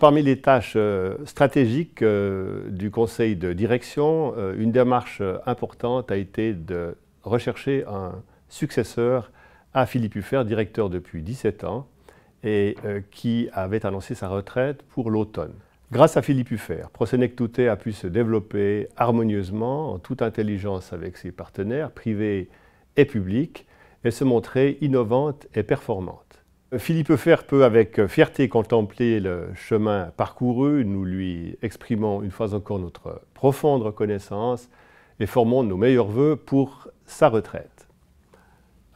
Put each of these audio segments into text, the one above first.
Parmi les tâches euh, stratégiques euh, du conseil de direction, euh, une démarche importante a été de rechercher un successeur à Philippe Huffer, directeur depuis 17 ans, et qui avait annoncé sa retraite pour l'automne. Grâce à Philippe Huffer, Prosenec a pu se développer harmonieusement, en toute intelligence avec ses partenaires privés et publics, et se montrer innovante et performante. Philippe Fer peut avec fierté contempler le chemin parcouru. Nous lui exprimons une fois encore notre profonde reconnaissance et formons nos meilleurs voeux pour sa retraite.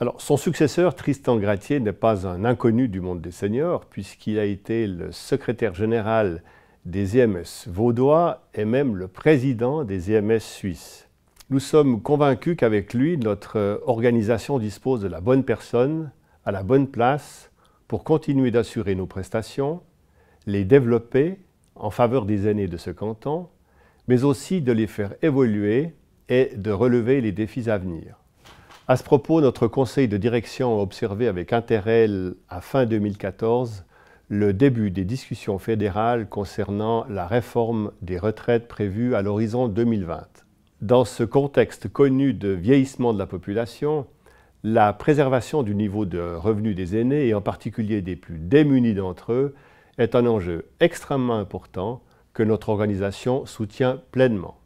Alors, son successeur, Tristan Gratier, n'est pas un inconnu du monde des seniors, puisqu'il a été le secrétaire général des IMS e vaudois et même le président des IMS e suisses. Nous sommes convaincus qu'avec lui, notre organisation dispose de la bonne personne, à la bonne place, pour continuer d'assurer nos prestations, les développer en faveur des aînés de ce canton, mais aussi de les faire évoluer et de relever les défis à venir. À ce propos, notre conseil de direction a observé avec intérêt à fin 2014 le début des discussions fédérales concernant la réforme des retraites prévues à l'horizon 2020. Dans ce contexte connu de vieillissement de la population, la préservation du niveau de revenu des aînés, et en particulier des plus démunis d'entre eux, est un enjeu extrêmement important que notre organisation soutient pleinement.